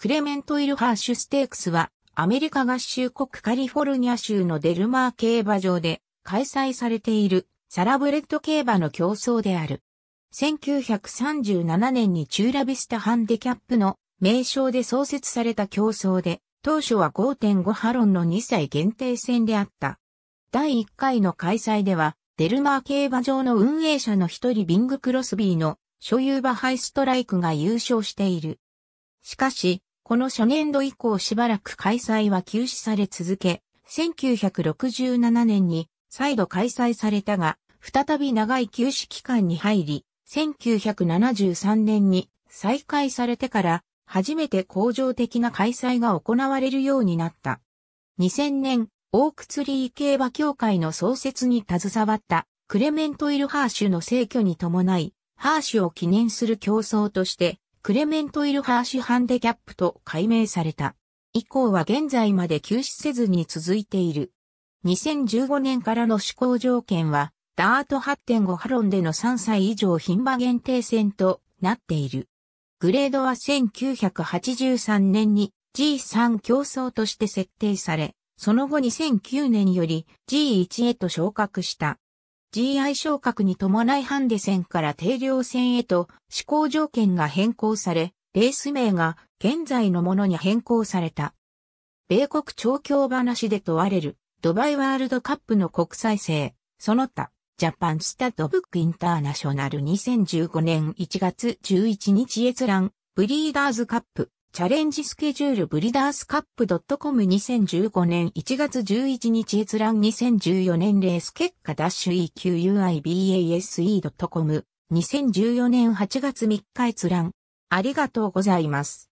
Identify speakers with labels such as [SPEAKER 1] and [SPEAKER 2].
[SPEAKER 1] クレメント・イルハーシュステークスは、アメリカ合衆国カリフォルニア州のデルマー競馬場で開催されているサラブレッド競馬の競争である。1937年にチューラビスタハンディキャップの名称で創設された競争で、当初は5.5ハロンの2歳限定戦であった。第1回の開催では、デルマー競馬場の運営者の一人ビング・クロスビーの所有馬ハイストライクが優勝している。しかし、この初年度以降しばらく開催は休止され続け、1967年に再度開催されたが、再び長い休止期間に入り、1973年に再開されてから初めて恒常的な開催が行われるようになった。2000年、オークツリー競馬協会の創設に携わったクレメント・イルハーシュの逝去に伴い、ハーシュを記念する競争としてクレメント・イルハーシュ・ハンデキャップと改名された。以降は現在まで休止せずに続いている。2015年からの施行条件は、ダート8.5ハロンでの3歳以上牝馬限定戦となっている。グレードは1983年に G3 競争として設定され、その後2009年より G1 へと昇格した。GI 昇格に伴いハンデ戦から定量戦へと試行条件が変更され、レース名が現在のものに変更された。米国調教話で問われるドバイワールドカップの国際性、その他、ジャパンスタッドブックインターナショナル2015年1月11日閲覧、ブリーダーズカップ、チャレンジスケジュールブリダースカップ .com2015 年1月11日閲覧2014年レース結果ダッシュ EQUIBASE.com2014 年8月3日閲覧ありがとうございます。